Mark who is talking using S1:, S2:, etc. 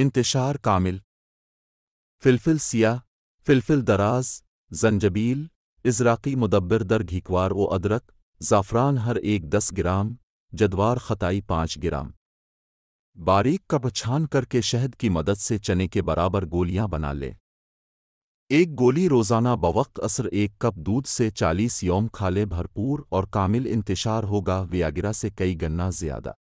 S1: इंतशार कामिल फिलफिल सिया फिलफिल दराज जंजबील इजराकी मुदब्बर दर घीकवार व अदरक ज़ाफ़रान हर एक दस ग्राम जदवार ख़ताई पाँच ग्राम बारीक का बछान करके शहद की मदद से चने के बराबर गोलियां बना ले एक गोली रोज़ाना बवक्त असर एक कप दूध से चालीस योम खा लें भरपूर और कामिल इंतशार होगा व्यागिरा से कई गन्ना ज़्यादा